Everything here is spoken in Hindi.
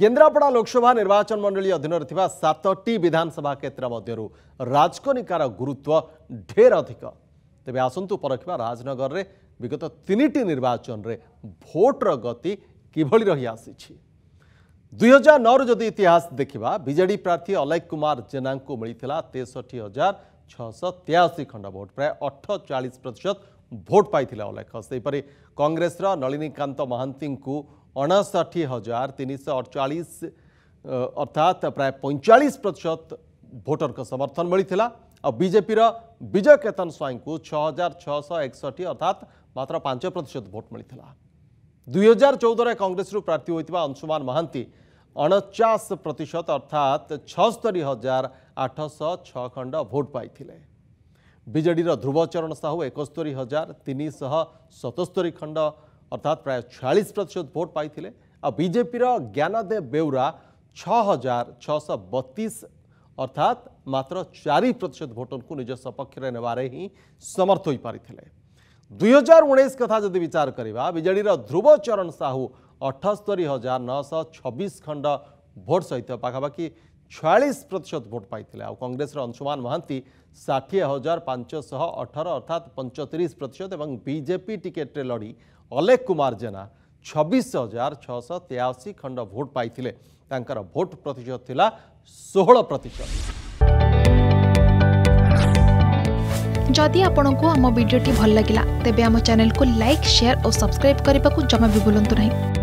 କେନ୍ଦ୍ରାପଡ଼ା ଲୋକସଭା ନିର୍ବାଚନ ମଣ୍ଡଳୀ ଅଧୀନରେ ଥିବା ସାତଟି ବିଧାନସଭା କ୍ଷେତ୍ର ମଧ୍ୟରୁ ରାଜକନିକାର ଗୁରୁତ୍ୱ ଢେର ଅଧିକ ତେବେ ଆସନ୍ତୁ ପରଖିବା ରାଜନଗରରେ ବିଗତ ତିନିଟି ନିର୍ବାଚନରେ ଭୋଟର ଗତି କିଭଳି ରହି ଆସିଛି ଦୁଇହଜାର ନଅରୁ ଯଦି ଇତିହାସ ଦେଖିବା ବିଜେଡି ପ୍ରାର୍ଥୀ ଅଲେଖ କୁମାର ଜେନାଙ୍କୁ ମିଳିଥିଲା ତେଷଠି ହଜାର ଛଅଶହ ତେୟାଅଶୀ ଖଣ୍ଡ ଭୋଟ ପ୍ରାୟ ଅଠଚାଳିଶ ପ୍ରତିଶତ ଭୋଟ ପାଇଥିଲେ ଅଲେଖ ସେହିପରି କଂଗ୍ରେସର ନଳିନୀକାନ୍ତ ମହାନ୍ତିଙ୍କୁ अणसठी हजार तीन शौ अड़चाश अर्थात प्राय पैंचाश प्रतिशत भोटर का समर्थन मिलता और बीजेपी विजय केतन स्वाई को छः हजार छःश एकसठ अर्थात मात्र पांच प्रतिशत भोट मिलता दुई हजार चौदह कंग्रेस प्रार्थी होता अंशुमान महांती अणचास प्रतिशत अर्थात छस्तरी हजार आठश छ खंड भोट पाई विजेर ध्रुवचरण साहू एकस्तरी हजार तीन शह सतस्तरी खंड अर्थात प्राय छयास प्रतिशत भोट पाई आजेपी ज्ञानदेव बेउरा छजार छःश बतीस अर्थात मात्र चार प्रतिशत भोटर को निज सपक्ष ही समर्थ हो पारी दुई हजार उन्नीस कथा जब विचार करवा विजेडर ध्रुव चरण साहू अठस्तरी हजार नौश छबिश खंड भोट सहित पखापाखि छयास प्रतिशत भोट पाई आ कंग्रेस अंशुमान महां षाठी हजार पांचशह अठर अर्थात पंचतीस प्रतिशत और बीजेपी टिकेट्रे लड़ी अलेख कुमार जेना छबिश हजार छःश तेयाशी खंड भोट पाई भोट प्रतिशत थी षोह प्रतिशत जदि आपण को आम भिडी भल लगा तेब चेल को लाइक सेयार और सब्सक्राइब करने को जमा भी बुलां नहीं